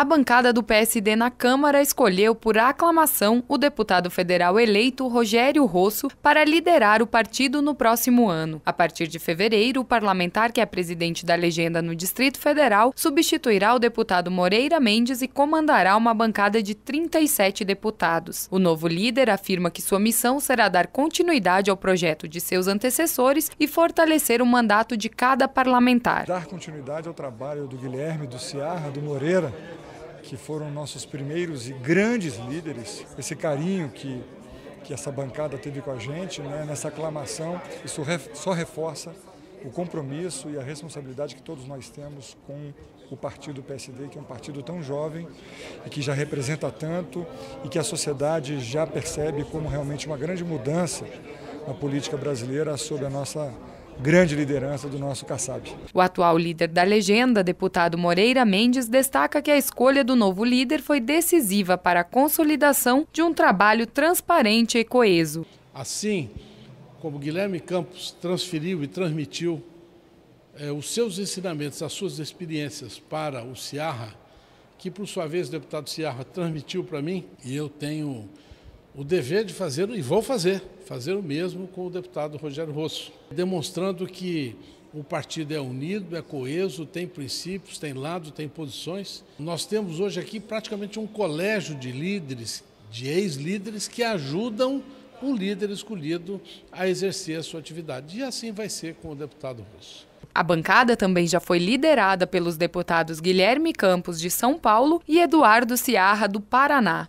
a bancada do PSD na Câmara escolheu por aclamação o deputado federal eleito Rogério Rosso para liderar o partido no próximo ano. A partir de fevereiro, o parlamentar que é presidente da legenda no Distrito Federal substituirá o deputado Moreira Mendes e comandará uma bancada de 37 deputados. O novo líder afirma que sua missão será dar continuidade ao projeto de seus antecessores e fortalecer o mandato de cada parlamentar. Dar continuidade ao trabalho do Guilherme, do Ciarra, do Moreira que foram nossos primeiros e grandes líderes, esse carinho que, que essa bancada teve com a gente, né, nessa aclamação, isso só reforça o compromisso e a responsabilidade que todos nós temos com o partido PSD, que é um partido tão jovem e que já representa tanto e que a sociedade já percebe como realmente uma grande mudança na política brasileira sob a nossa grande liderança do nosso Kassab. O atual líder da legenda, deputado Moreira Mendes, destaca que a escolha do novo líder foi decisiva para a consolidação de um trabalho transparente e coeso. Assim como Guilherme Campos transferiu e transmitiu é, os seus ensinamentos, as suas experiências para o Ciarra, que por sua vez o deputado Ciarra transmitiu para mim, e eu tenho o dever de fazer, e vou fazer, fazer o mesmo com o deputado Rogério Rosso, demonstrando que o partido é unido, é coeso, tem princípios, tem lado, tem posições. Nós temos hoje aqui praticamente um colégio de líderes, de ex-líderes, que ajudam o líder escolhido a exercer a sua atividade. E assim vai ser com o deputado Rosso A bancada também já foi liderada pelos deputados Guilherme Campos, de São Paulo, e Eduardo Ciarra, do Paraná.